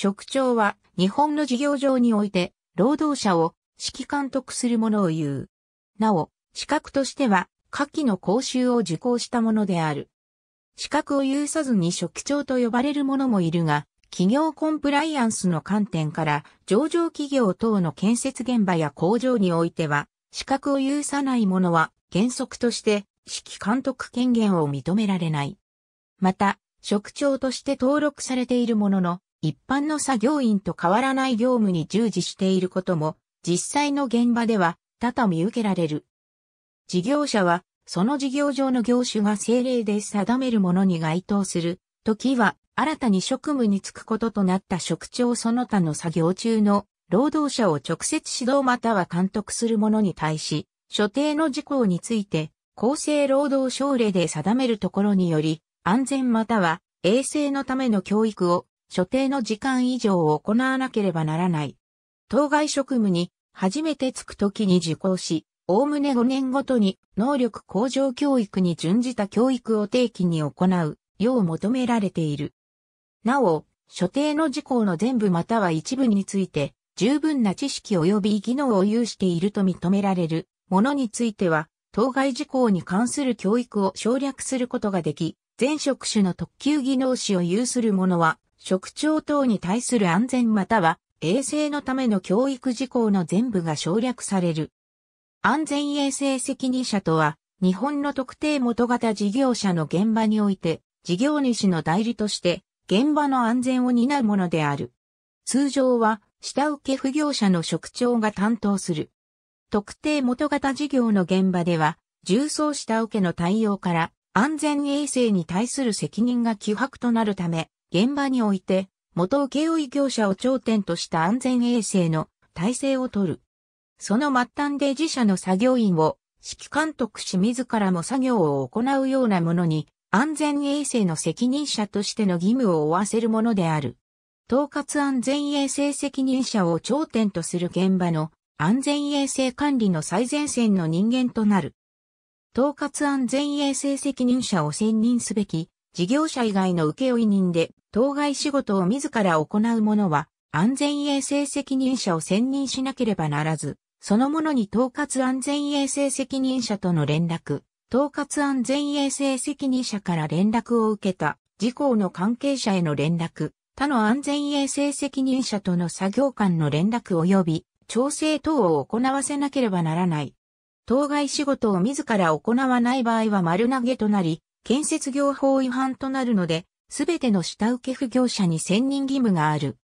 職長は日本の事業上において労働者を指揮監督するものを言う。なお、資格としては下記の講習を受講したものである。資格を有さずに職長と呼ばれる者もいるが、企業コンプライアンスの観点から上場企業等の建設現場や工場においては、資格を有さない者は原則として指揮監督権限を認められない。また、職長として登録されているものの、一般の作業員と変わらない業務に従事していることも、実際の現場では多々見受けられる。事業者は、その事業上の業種が政令で定めるものに該当する、時は、新たに職務に就くこととなった職長その他の作業中の労働者を直接指導または監督する者に対し、所定の事項について、厚生労働省令で定めるところにより、安全または衛生のための教育を所定の時間以上を行わなければならない。当該職務に初めて就くときに受講し、おおむね5年ごとに能力向上教育に準じた教育を定期に行うよう求められている。なお、所定の事項の全部または一部について十分な知識及び技能を有していると認められるものについては、当該事項に関する教育を省略することができ、全職種の特級技能士を有する者は、職長等に対する安全または衛生のための教育事項の全部が省略される。安全衛生責任者とは、日本の特定元型事業者の現場において、事業主の代理として、現場の安全を担うものである。通常は、下請け不業者の職長が担当する。特定元型事業の現場では、重装下請けの対応から、安全衛生に対する責任が希薄となるため、現場において、元請負業者を頂点とした安全衛生の体制を取る。その末端で自社の作業員を指揮監督し自らも作業を行うようなものに安全衛生の責任者としての義務を負わせるものである。統括安全衛生責任者を頂点とする現場の安全衛生管理の最前線の人間となる。統括安全衛生責任者を選任すべき事業者以外の請負人で当該仕事を自ら行う者は、安全衛生責任者を選任しなければならず、その者に統括安全衛生責任者との連絡、統括安全衛生責任者から連絡を受けた、事項の関係者への連絡、他の安全衛生責任者との作業間の連絡及び、調整等を行わせなければならない。当該仕事を自ら行わない場合は丸投げとなり、建設業法違反となるので、すべての下請不業者に選任義務がある。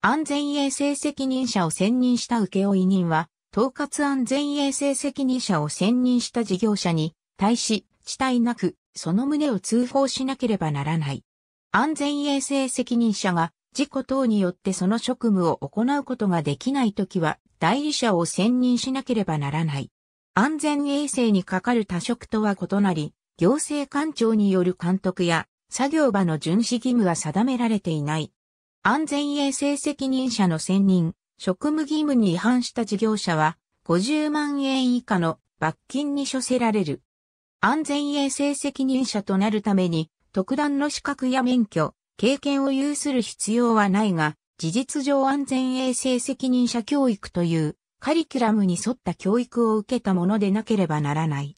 安全衛生責任者を選任した請負人は、統括安全衛生責任者を選任した事業者に対し、遅滞なく、その旨を通報しなければならない。安全衛生責任者が事故等によってその職務を行うことができないときは、代理者を選任しなければならない。安全衛生にかかる他職とは異なり、行政官庁による監督や作業場の巡視義務は定められていない。安全衛生責任者の選任、職務義務に違反した事業者は、50万円以下の罰金に処せられる。安全衛生責任者となるために、特段の資格や免許、経験を有する必要はないが、事実上安全衛生責任者教育というカリキュラムに沿った教育を受けたものでなければならない。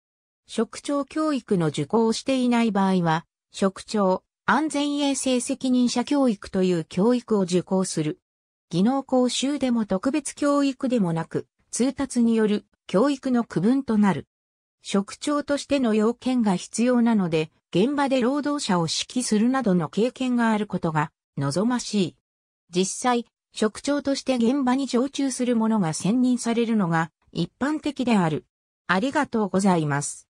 職長教育の受講をしていない場合は、職長、安全衛生責任者教育という教育を受講する。技能講習でも特別教育でもなく、通達による教育の区分となる。職長としての要件が必要なので、現場で労働者を指揮するなどの経験があることが望ましい。実際、職長として現場に常駐する者が選任されるのが一般的である。ありがとうございます。